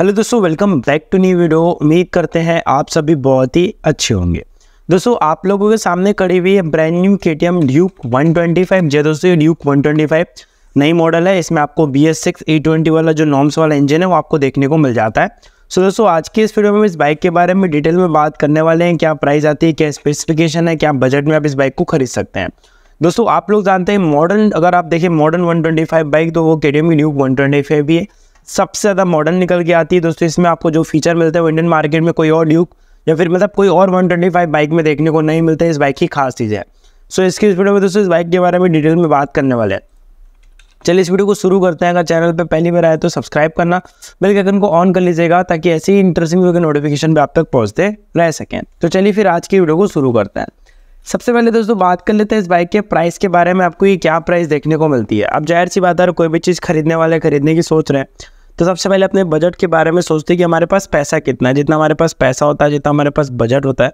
hello दोस्तों welcome back to new video उम्मीद करते हैं आप सभी बहुत ही अच्छे होंगे दोस्तों आप लोगों के सामने कड़ी हुई है brand new K T M Duke one twenty five जय दोस्तों ड्यूक वन ट्वेंटी फाइव नई मॉडल है इसमें आपको B S six E twenty वाला जो नॉर्म्स वाला इंजन है वो आपको देखने को मिल जाता है सो दोस्तों आज की इस वीडियो में इस बाइक के बारे में डिटेल में बात करने वाले हैं क्या प्राइस आती है क्या स्पेसिफिकेशन है क्या बजट में आप इस बाइक को खरीद सकते हैं दोस्तों आप लोग जानते हैं मॉडर्न अगर आप देखें मॉडर्न 125 बाइक तो वो K T M Duke one twenty five भी है सबसे ज़्यादा मॉडर्न निकल के आती है दोस्तों इसमें आपको जो फीचर मिलता है वो इंडियन मार्केट में कोई और ड्यूक या फिर मतलब कोई और 125 बाइक में देखने को नहीं मिलता है इस बाइक की खास चीज़ है सो इसके इस वीडियो में दोस्तों इस बाइक के बारे में डिटेल में बात करने वाले हैं चलिए इस वीडियो को शुरू करते हैं अगर चैनल पर पहली बार आए तो सब्सक्राइब करना बेल के आइकन को ऑन कर लीजिएगा ताकि ऐसे ही इंटरेस्टिंग वीडियो के नोटिफिकेशन भी आप तक पहुँचते रह सकें तो चलिए फिर आज की वीडियो को शुरू करते हैं सबसे पहले दोस्तों बात कर लेते हैं इस बाइक के प्राइस के बारे में आपको ये क्या प्राइस देखने को मिलती है अब जाहिर सी बात है कोई भी चीज़ खरीदने वाले खरीदने की सोच रहे हैं तो सबसे पहले अपने बजट के बारे में सोचते हैं कि हमारे पास पैसा कितना है जितना हमारे पास पैसा होता है जितना हमारे पास बजट होता है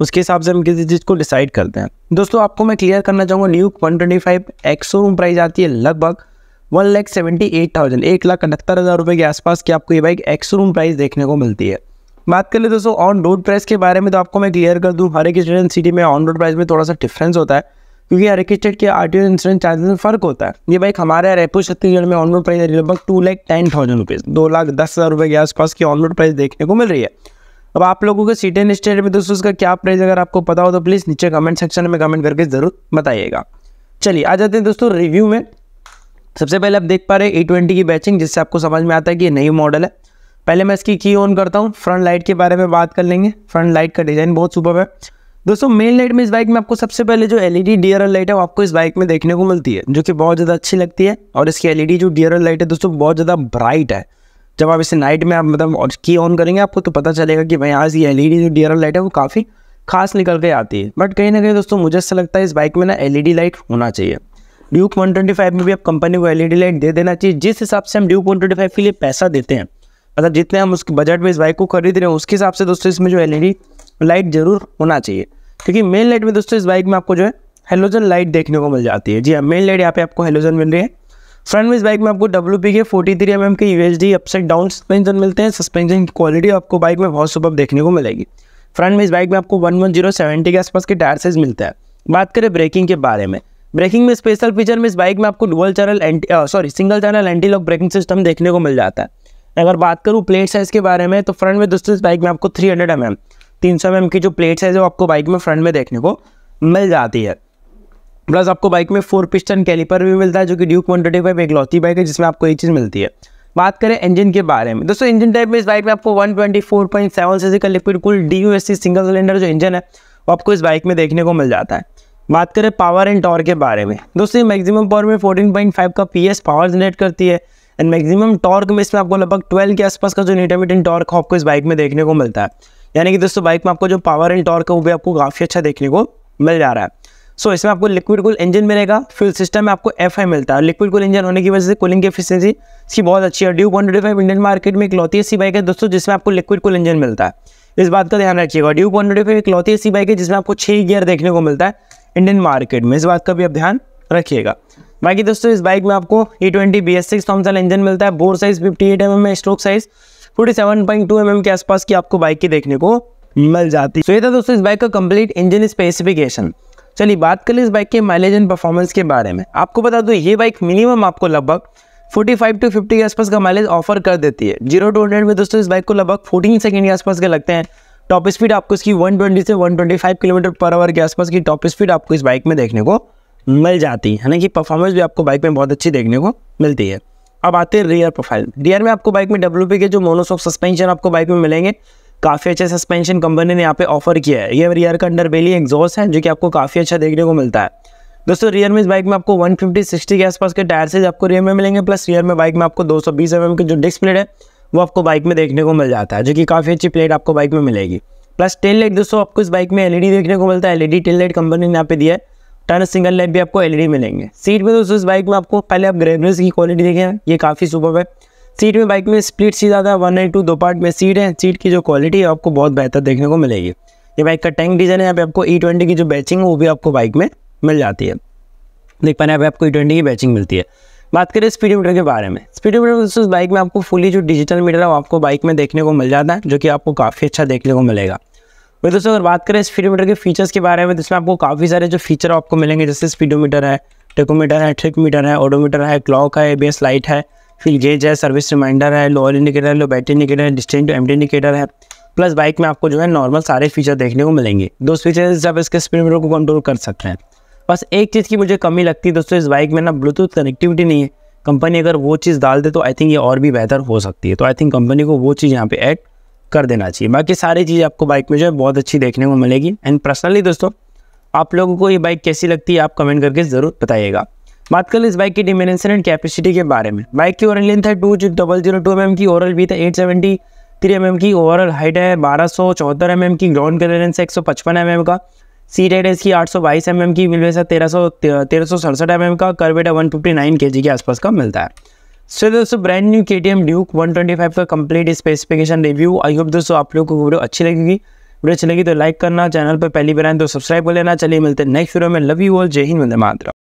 उसके हिसाब से हम किसी चीज़ को डिसाइड करते हैं दोस्तों आपको मैं क्लियर करना चाहूँगा न्यू वन ट्वेंटी फाइव एक्सो प्राइस आती है लगभग one lakh seventy eight thousand एक लाख अठहत्तर हज़ार रुपये के आसपास की आपको ये बाइक एक्स रूम प्राइस देखने को मिलती है बात कर ले दोस्तों ऑन रोड प्राइस के बारे में तो आपको मैं क्लियर कर दूँ हर एक स्टूडेंट सिटी में ऑन रोड प्राइस में थोड़ा सा डिफरेंस होता है क्योंकि हर एक स्टेट के आर टी इंश्योरेंस चार्जेस में फ़र्क होता है ये बाइक हमारे रायपुर छत्तीसगढ़ में ऑनरोड प्राइस लगभग two lakh ten thousand rupees दो लाख दस हज़ार रुपये के आसपास की ऑनरोड प्राइस देखने को मिल रही है अब आप लोगों के सीटें स्टेट में दोस्तों उसका क्या प्राइस अगर आपको पता हो तो प्लीज़ नीचे कमेंट सेक्शन में कमेंट करके ज़रूर बताइएगा चलिए आ जाते हैं दोस्तों रिव्यू में सबसे पहले आप देख पा रहे हैं ई ट्वेंटी की बैचिंग जिससे आपको समझ में आता है कि ये नई मॉडल है पहले मैं इसकी की ऑन करता हूँ फ्रंट लाइट के बारे में बात कर लेंगे फ्रंट लाइट का डिज़ाइन बहुत सुपर है दोस्तों मेन लाइट में इस बाइक में आपको सबसे पहले जो एलईडी डीआरएल लाइट है वो आपको इस बाइक में देखने को मिलती है जो कि बहुत ज़्यादा अच्छी लगती है और इसकी एलईडी जो डी लाइट है दोस्तों बहुत ज़्यादा ब्राइट है जब आप इसे नाइट में आप मतलब की ऑन करेंगे आपको तो पता चलेगा कि भाई आज ये एल जो डी लाइट है वो काफ़ी खास निकल के आती है बट कहीं ना कहीं दोस्तों मुझे ऐसा लगता है इस बाइक में ना एल लाइट होना चाहिए ड्यूक वन में भी आप कंपनी को एल लाइट दे देना चाहिए जिस हिसाब से हम ड्यूक वन के लिए पैसा देते हैं मतलब जितने हम उसके बजट में इस बाइक को खरीद रहे हैं उसके हिसाब से दोस्तों इसमें जो एल लाइट जरूर होना चाहिए क्योंकि मेन लाइट में दोस्तों इस बाइक में आपको जो है हेलोजन लाइट देखने को मिल जाती है जी हाँ मेन लाइट यहाँ पे आपको हेलोजन मिल रही है फ्रंट में इस बाइक में आपको डब्ल्यू पी के फोर्टी थ्री एम एम के U H D upside down suspension मिलते हैं सस्पेंशन की क्वालिटी आपको बाइक में बहुत सुपर देखने को मिलेगी फ्रंट में इस बाइक में आपको वन वन जीरो सेवेंटी के आसपास के टायर साइज मिलता है बात करें ब्रेकिंग के बारे में ब्रेकिंग में स्पेशल फीचर में इस बाइक में आपको dual channel anti sorry single channel anti lock braking system देखने को मिल जाता है अगर बात करूँ प्लेट साइज के बारे में तो फ्रंट में दोस्तों इस बाइक में आपको थ्री हंड्रेड एम एम तीन सौ एम की जो प्लेट्स है जो आपको बाइक में फ्रंट में देखने को मिल जाती है प्लस आपको बाइक में फोर पिस्टन कैलिपर भी मिलता है जो कि ड्यूक वन ट्वेंटी फाइव एक लौती बाइक है जिसमें आपको ये चीज़ मिलती है बात करें इंजन के बारे में दोस्तों इंजन टाइप में इस बाइक में आपको one twenty four point seven C C का liquid cool S C single cylinder जो इंजन है वो आपको इस बाइक में देखने को मिल जाता है बात करें पावर एंड टॉर्क के बारे में दोस्तों ये मैक्सिमम पावर में फोर्टीन पॉइंट फाइव का पी एस पावर जनरेट करती है एंड मैक्सिमम टॉर्क में इसमें आपको लगभग ट्वेल्व के आसपास का जो इंटरमीडियन टॉर्क आपको इस बाइक में देखने को मिलता है यानी कि दोस्तों बाइक में आपको जो पावर एंड टॉर्क है वो भी आपको काफ़ी अच्छा देखने को मिल जा रहा है सो so, इसमें आपको लिक्विड कूल इंजन मिलेगा फ्यूल सिस्टम में आपको एफ मिलता है लिक्विड कूल इंजन होने की वजह से कूलिंग की एफिशिएंसी इसकी बहुत अच्छी है ड्यू वन फाइव इंडियन मार्केट में इकलौती ऐसी बाइक है दोस्तों जिसमें आपको लिक्विड कूल इंजन मिलता है इस बात का ध्यान रखिएगा ड्यू वन फाइव इकलौती ऐसी बाइक है जिसमें आपको छः गियर देखने को मिलता है इंडियन मार्केट में इस बात का भी आप ध्यान रखिएगा बाकी दोस्तों इस बाइक में आपको E twenty B S six Thomson engine मिलता है bore size fifty eight M M stroke size forty seven point two M M के आसपास की आपको बाइक की देखने को मिल जाती है तो ये था दोस्तों इस बाइक का कंप्लीट इंजन स्पेसिफिकेशन चलिए बात कर ली इस बाइक के माइलेज एंड परफॉर्मेंस के बारे में आपको बता दो ये बाइक मिनिमम आपको लगभग 45 टू 50 के आसपास का माइलेज ऑफर कर देती है जीरो टू हंड्रेड में दोस्तों इस बाइक को लगभग 14 सेकंड के आसपास के लगते हैं टॉप स्पीड आपको इसकी 120 से 125 किलोमीटर पर आवर के आसपास की टॉप स्पीड आपको इस बाइक में देखने को मिल जाती है ना कि परफॉर्मेंस भी आपको बाइक में बहुत अच्छी देखने को मिलती है अब आते हैं रियर प्रोफाइल रियर में आपको बाइक में डब्ल्यू के जो मोनोसॉफ सस्पेंशन आपको बाइक में मिलेंगे काफ़ी अच्छे सस्पेंशन कंपनी ने यहाँ पे ऑफर किया है ये रियर का अंडर बेली एग्जॉस्ट है जो कि आपको काफ़ी अच्छा देखने को मिलता है दोस्तों रियर में इस बाइक में आपको 150 60 के आसपास के टायर से आपको रियर में मिलेंगे प्लस रियर में बाइक में आपको 220 सौ mm के जो डिस्क प्लेट है वो आपको बाइक में देखने को मिल जाता है जो कि काफ़ी अच्छी प्लेट आपको बाइक में मिलेगी प्लस टेल लाइट दोस्तों आपको इस बाइक में एलईडी देखने को मिलता है एलईडी टेल लाइट कंपनी ने यहाँ पे दिया है टर्न सिंगल लैम्प भी आपको एलईडी e मिलेंगे सीट में दोस्तों इस बाइक में आपको पहले आप ग्रेवरेज की क्वालिटी देखें ये काफ़ी सुपर है सीट में बाइक में स्प्लिट सी ज़्यादा है वन एंड टू दो पार्ट में सीट है सीट की जो क्वालिटी है आपको बहुत बेहतर देखने को मिलेगी ये बाइक का टैंक डिज़ाइन है यहाँ पे आपको ई e ट्वेंटी की जो बैचिंग है वो भी आपको बाइक में मिल जाती है देख पाने यहाँ पे आपको ई e ट्वेंटी की बैचिंग मिलती है बात करें स्पीडोमीटर के बारे में स्पीडोमीटर दोस्तों बाइक में आपको फुली जो डिजिटल मीटर है वो आपको बाइक में देखने को मिल जाता है जो कि आपको काफ़ी अच्छा देखने को मिलेगा वही दोस्तों अगर बात करें स्पीडोमीटर के फीचर्स के बारे में तो इसमें आपको काफ़ी सारे जो फीचर आपको मिलेंगे जैसे स्पीडोमीटर है टेकोमीटर है ट्रिक मीटर है ऑडोमीटर है क्लॉक है बेस लाइट है फिर गेज है सर्विस रिमाइंडर है लोअर इंडिकेटर है लो बैटरी इंडिकेटर है डिस्टेंट एम इंडिकेटर है प्लस बाइक में आपको जो है नॉर्मल सारे फीचर देखने को मिलेंगे दो फीचर्स आप इसके स्पीडोमीटर को कंट्रोल कर सकते हैं बस एक चीज़ की मुझे कमी लगती है दोस्तों इस बाइक में ना ब्लूटूथ कनेक्टिविटी नहीं है कंपनी अगर वो चीज़ डाल दे तो आई थिंक ये और भी बेहतर हो सकती है तो आई थिंक कंपनी को वो चीज़ यहाँ पे ऐड कर देना चाहिए बाकी सारी चीज़ आपको बाइक में जो है बहुत अच्छी देखने को मिलेगी एंड पर्सनली दोस्तों आप लोगों को ये बाइक कैसी लगती है आप कमेंट करके ज़रूर बताइएगा बात कर इस बाइक की डिमेंशन एंड कैपेसिटी के बारे में बाइक की ओरल लेंथ है two double zero two M की overall width eight seventy three M की ओवरऑल हाइट है बारह सौ चौहत्तर एम एम की ग्राउंड क्लियरेंस है एक सौ पचपन एम एम का सीट है इसकी आठ सौ बाईस एम एम की मिल है तेरह सौ तेरह सौ सड़सठ एम एम का है वन फिफ्टी नाइन के जी के आसपास का मिलता है सो दोस्तों brand new K T M Duke one twenty five का complete specification review I hope दोस्तों आप लोगों को वीडियो अच्छी लगेगी वीडियो अच्छी लगी तो लाइक करना चैनल पर पहली बार आए तो सब्सक्राइब कर लेना चलिए मिलते हैं नेक्स्ट वीडियो में लव यू ऑल जय हिंद वंदे मातरम